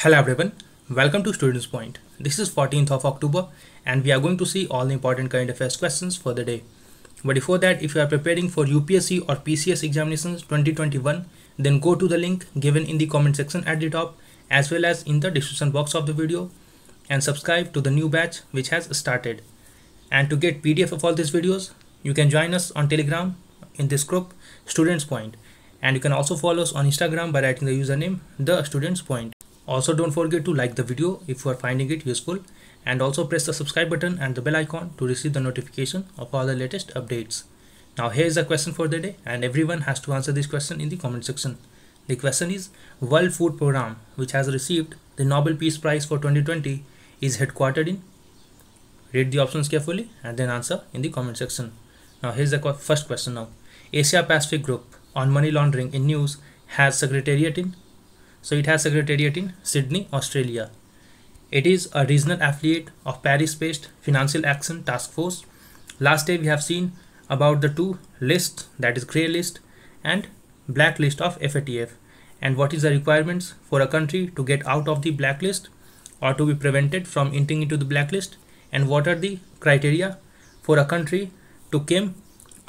Hello everyone, welcome to Students Point. This is 14th of October and we are going to see all the important current affairs questions for the day. But before that, if you are preparing for UPSC or PCS examinations 2021, then go to the link given in the comment section at the top as well as in the description box of the video and subscribe to the new batch which has started. And to get PDF of all these videos, you can join us on Telegram in this group Students Point and you can also follow us on Instagram by writing the username the students point. Also don't forget to like the video if you are finding it useful and also press the subscribe button and the bell icon to receive the notification of all the latest updates. Now here is a question for the day and everyone has to answer this question in the comment section. The question is World Food Programme which has received the Nobel Peace Prize for 2020 is headquartered in? Read the options carefully and then answer in the comment section. Now here's the first question now. Asia Pacific Group on money laundering in news has secretariat in so it has secretariat in Sydney, Australia. It is a regional affiliate of Paris-based Financial Action Task Force. Last day we have seen about the two lists that is grey list and black list of FATF and what is the requirements for a country to get out of the blacklist or to be prevented from entering into the blacklist and what are the criteria for a country to come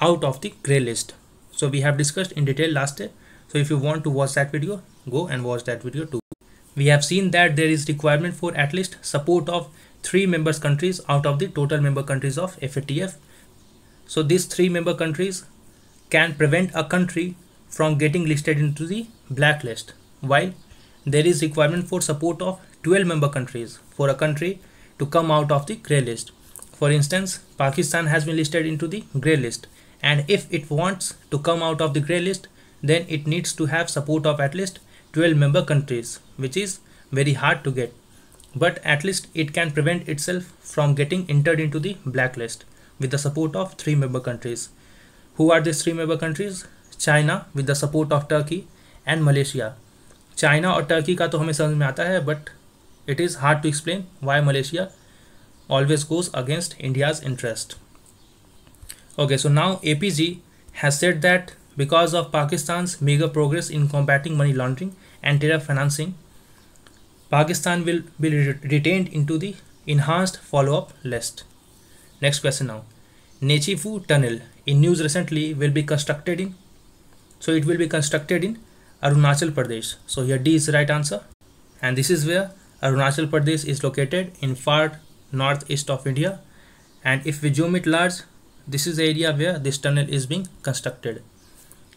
out of the grey list. So we have discussed in detail last day. So if you want to watch that video, go and watch that video too. We have seen that there is requirement for at least support of three members countries out of the total member countries of FATF. So these three member countries can prevent a country from getting listed into the blacklist while there is requirement for support of 12 member countries for a country to come out of the grey list. For instance, Pakistan has been listed into the grey list and if it wants to come out of the grey list, then it needs to have support of at least 12 member countries, which is very hard to get. But at least it can prevent itself from getting entered into the blacklist with the support of three member countries. Who are these three member countries? China with the support of Turkey and Malaysia. China or Turkey का तो हमें समझ में आता है but it is hard to explain why Malaysia always goes against India's interest. Okay, so now APG has said that because of Pakistan's meager progress in combating money laundering and terror financing. Pakistan will be retained into the enhanced follow-up list. Next question now. Nechifu Tunnel in news recently will be constructed in so it will be constructed in Arunachal Pradesh. So here D is the right answer and this is where Arunachal Pradesh is located in far northeast of India and if we zoom it large this is the area where this tunnel is being constructed.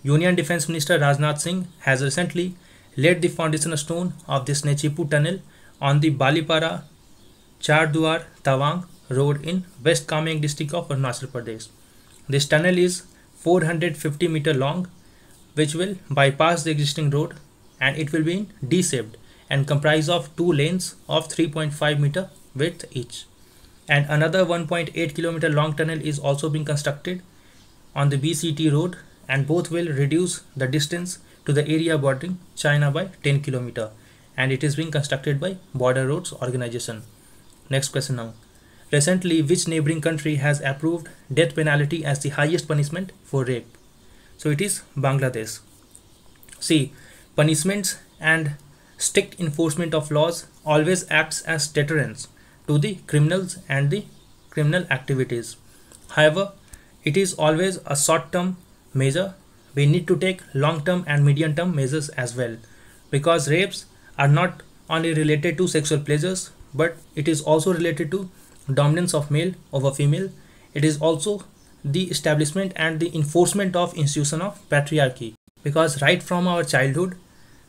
Union Defence Minister Rajnath Singh has recently laid the foundation stone of this Nechipu tunnel on the Balipara Charduar Tawang road in West Kameng district of Arunachal Pradesh. This tunnel is 450 meter long which will bypass the existing road and it will be in D shaped and comprise of two lanes of 3.5 meter width each. And another 1.8 kilometer long tunnel is also being constructed on the BCT road and both will reduce the distance to the area bordering China by 10 km and it is being constructed by Border Roads Organization. Next question now. Recently, which neighboring country has approved death penalty as the highest punishment for rape? So it is Bangladesh. See, punishments and strict enforcement of laws always acts as deterrence to the criminals and the criminal activities. However, it is always a short-term measure, we need to take long-term and medium-term measures as well because rapes are not only related to sexual pleasures but it is also related to dominance of male over female. It is also the establishment and the enforcement of institution of patriarchy because right from our childhood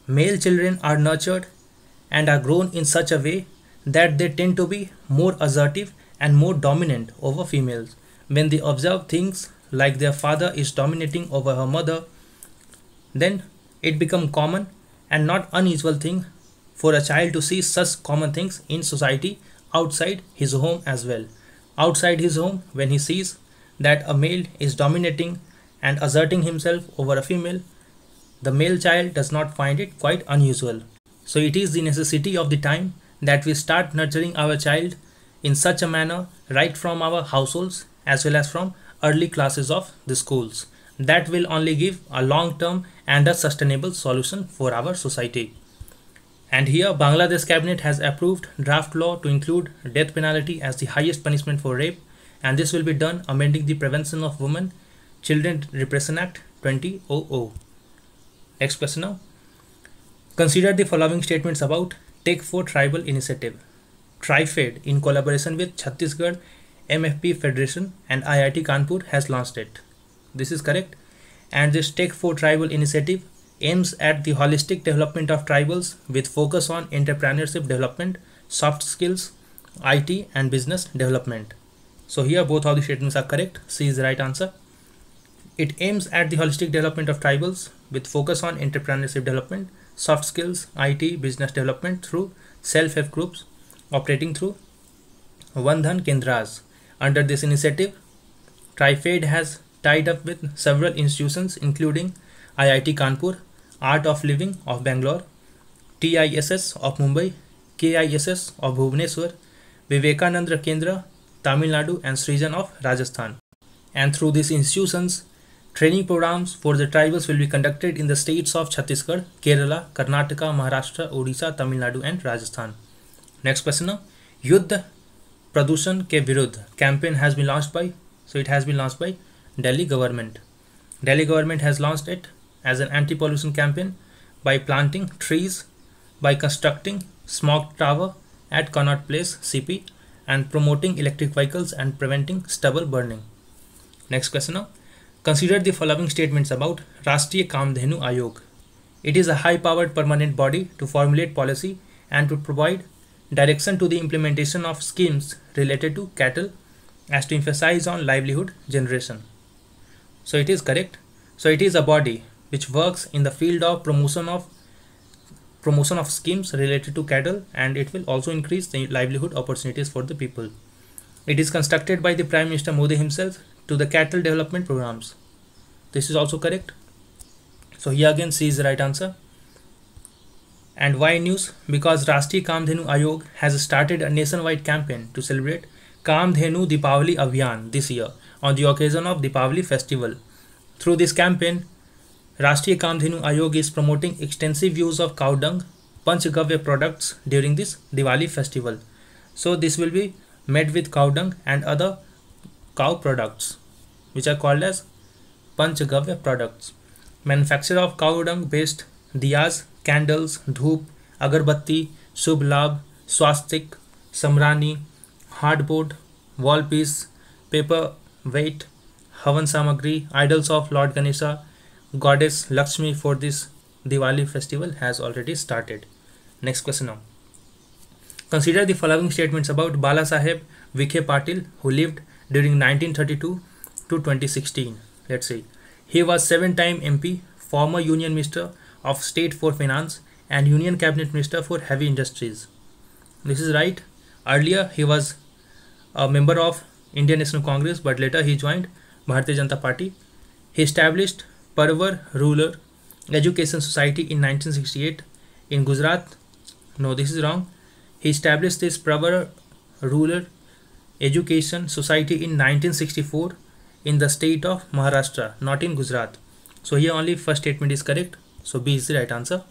male children are nurtured and are grown in such a way that they tend to be more assertive and more dominant over females when they observe things like their father is dominating over her mother, then it become common and not unusual thing for a child to see such common things in society outside his home as well. Outside his home, when he sees that a male is dominating and asserting himself over a female, the male child does not find it quite unusual. So it is the necessity of the time that we start nurturing our child in such a manner right from our households as well as from early classes of the schools. That will only give a long-term and a sustainable solution for our society. And here, Bangladesh cabinet has approved draft law to include death penalty as the highest punishment for rape, and this will be done amending the Prevention of Women Children Repression Act 2000. Next question now. Consider the following statements about Take for Tribal Initiative. TRIFED in collaboration with Chhattisgarh MFP Federation and IIT Kanpur has launched it. This is correct. And this Tech for Tribal initiative aims at the holistic development of tribals with focus on entrepreneurship development, soft skills, IT and business development. So here both of the statements are correct. C is the right answer. It aims at the holistic development of tribals with focus on entrepreneurship development, soft skills, IT, business development through self-help groups operating through Vandhan Kendras under this initiative, TriFade has tied up with several institutions including IIT Kanpur, Art of Living of Bangalore, TISS of Mumbai, KISS of Bhubaneswar, Vivekananda Kendra, Tamil Nadu and Srijan of Rajasthan. And through these institutions, training programs for the tribals will be conducted in the states of Chhattisgarh, Kerala, Karnataka, Maharashtra, Odisha, Tamil Nadu and Rajasthan. Next question, Yuddha प्रदूषण के विरुद्ध campaign has been launch by so it has been launch by Delhi government Delhi government has launch it as an anti pollution campaign by planting trees by constructing smog tower at Connaught Place CP and promoting electric vehicles and preventing stubble burning next question of consider the following statements about Rashtriya Kamdhenu Aayog it is a high powered permanent body to formulate policy and to provide direction to the implementation of schemes related to cattle as to emphasize on livelihood generation. So it is correct. So it is a body which works in the field of promotion of promotion of schemes related to cattle and it will also increase the livelihood opportunities for the people. It is constructed by the Prime Minister Modi himself to the cattle development programs. This is also correct. So here again C is the right answer. And why news? Because Rashtriya Kamdhenu Ayog has started a nationwide campaign to celebrate Kamdhenu Dipavali Abhiyan this year on the occasion of Dipavali festival. Through this campaign, Rashtriya Kamdhenu Ayog is promoting extensive use of cow dung, Panchgavya products during this Diwali festival. So this will be made with cow dung and other cow products which are called as Panchgavya products. Manufacture of cow dung based diyas candles, dhoop, agarbatti, shubh labh, swastik, samrani, hardboard, wall piece, paper weight, havan samagri, idols of Lord Ganesha, goddess Lakshmi for this Diwali festival has already started. Next question now. Consider the following statements about Bala Sahib Vikhe Patil who lived during 1932 to 2016. Let's see. He was seven-time MP, former Union Minister, of State for Finance and Union Cabinet Minister for Heavy Industries. This is right. Earlier, he was a member of Indian National Congress, but later he joined Bharatiya Janata Party. He established Parvar Ruler Education Society in 1968 in Gujarat. No, this is wrong. He established this Parvar Ruler Education Society in 1964 in the state of Maharashtra, not in Gujarat. So here only first statement is correct. So B is the right answer.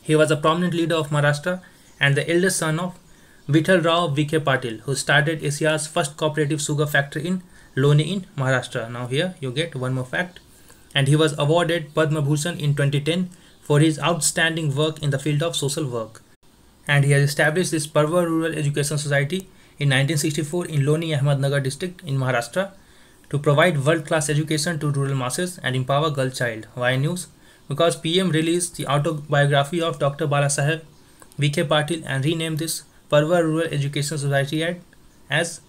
He was a prominent leader of Maharashtra and the eldest son of Vithal Rao V K Patil, who started Asia's first cooperative sugar factory in Loni in Maharashtra. Now here you get one more fact. And he was awarded Padma Bhushan in 2010 for his outstanding work in the field of social work. And he has established this Parva Rural Education Society in 1964 in Loni Ahmednagar district in Maharashtra to provide world-class education to rural masses and empower girl child. Why News because PM released the autobiography of Dr. Balasaheb Vikhe Patil and renamed this Parvar Rural Education Society Act as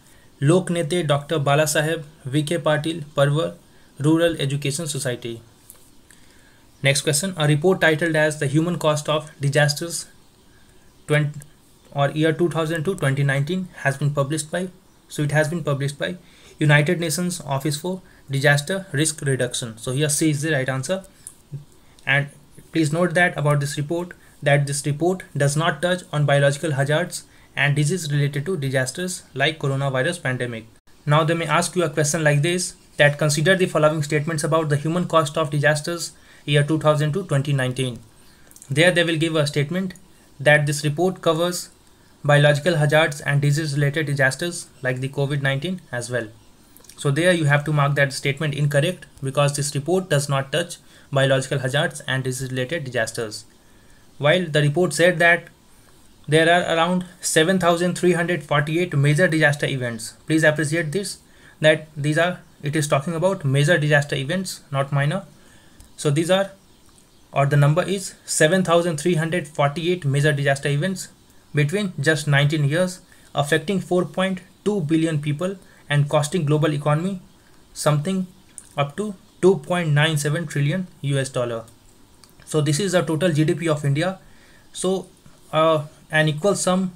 Loknete Dr. Balasaheb Vikhe Patil Parvar Rural Education Society. Next question, a report titled as The Human Cost of Disasters 20, or year 2002-2019 has been published by, so it has been published by United Nations Office for Disaster Risk Reduction. So here C is the right answer. And please note that about this report, that this report does not touch on biological hazards and disease related to disasters like coronavirus pandemic. Now they may ask you a question like this that consider the following statements about the human cost of disasters year 2000 to 2019. There they will give a statement that this report covers biological hazards and disease related disasters like the COVID-19 as well. So there you have to mark that statement incorrect because this report does not touch biological hazards and disease related disasters. While the report said that there are around 7348 major disaster events. Please appreciate this that these are it is talking about major disaster events not minor. So these are or the number is 7348 major disaster events between just 19 years affecting 4.2 billion people and costing global economy something up to 2.97 trillion US dollar. So this is the total GDP of India. So uh, an equal sum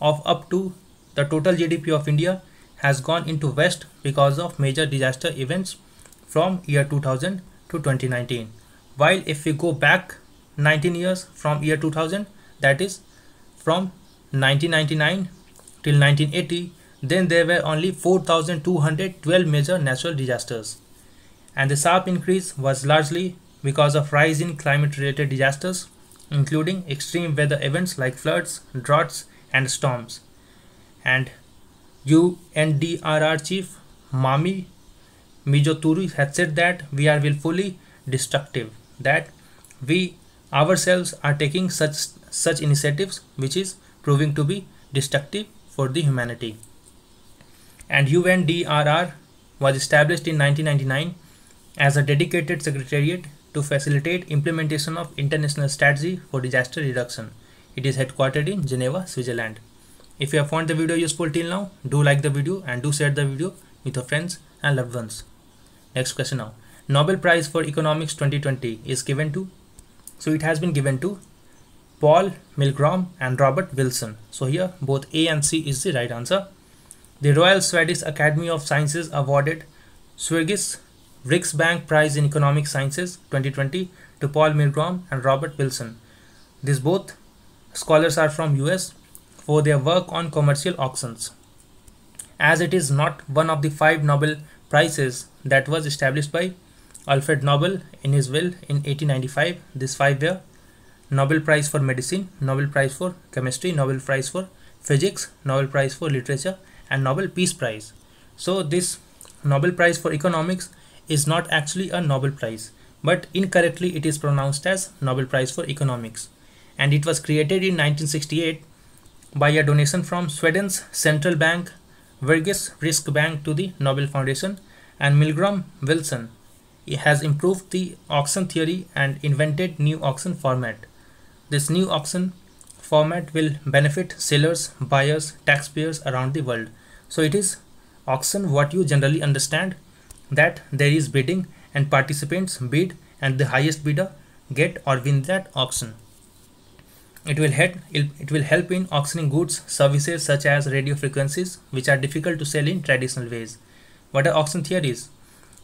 of up to the total GDP of India has gone into West because of major disaster events from year 2000 to 2019. While if we go back 19 years from year 2000 that is from 1999 till 1980 then there were only 4,212 major natural disasters. And the sharp increase was largely because of rise in climate-related disasters, including extreme weather events like floods, droughts, and storms. And UNDRR chief Mami Mijoturi had said that we are willfully destructive, that we ourselves are taking such such initiatives which is proving to be destructive for the humanity and UNDRR was established in 1999 as a dedicated secretariat to facilitate implementation of international strategy for disaster reduction. It is headquartered in Geneva, Switzerland. If you have found the video useful till now, do like the video and do share the video with your friends and loved ones. Next question now. Nobel Prize for Economics 2020 is given to, so it has been given to Paul Milgram and Robert Wilson. So here both A and C is the right answer. The Royal Swedish Academy of Sciences awarded Swedish Riksbank Prize in Economic Sciences 2020 to Paul Milgram and Robert Wilson. These both scholars are from US for their work on commercial auctions. As it is not one of the five Nobel Prizes that was established by Alfred Nobel in his will in 1895, these five were Nobel Prize for Medicine, Nobel Prize for Chemistry, Nobel Prize for Physics, Nobel Prize for Literature, and Nobel Peace Prize. So this Nobel Prize for Economics is not actually a Nobel Prize, but incorrectly it is pronounced as Nobel Prize for Economics. And it was created in 1968 by a donation from Sweden's central bank Verges Risk Bank to the Nobel Foundation and Milgram Wilson it has improved the auction theory and invented new auction format. This new auction format will benefit sellers, buyers, taxpayers around the world so it is auction what you generally understand that there is bidding and participants bid and the highest bidder get or win that auction. It will, help, it will help in auctioning goods, services such as radio frequencies, which are difficult to sell in traditional ways. What are auction theories?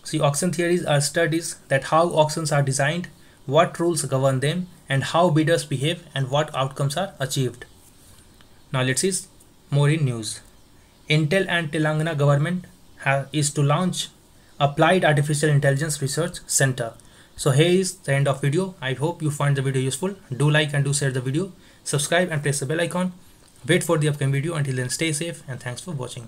See, auction theories are studies that how auctions are designed, what rules govern them, and how bidders behave and what outcomes are achieved. Now let's see more in news. Intel and Telangana government is to launch Applied Artificial Intelligence Research Center. So here is the end of video. I hope you find the video useful. Do like and do share the video. Subscribe and press the bell icon. Wait for the upcoming video. Until then stay safe and thanks for watching.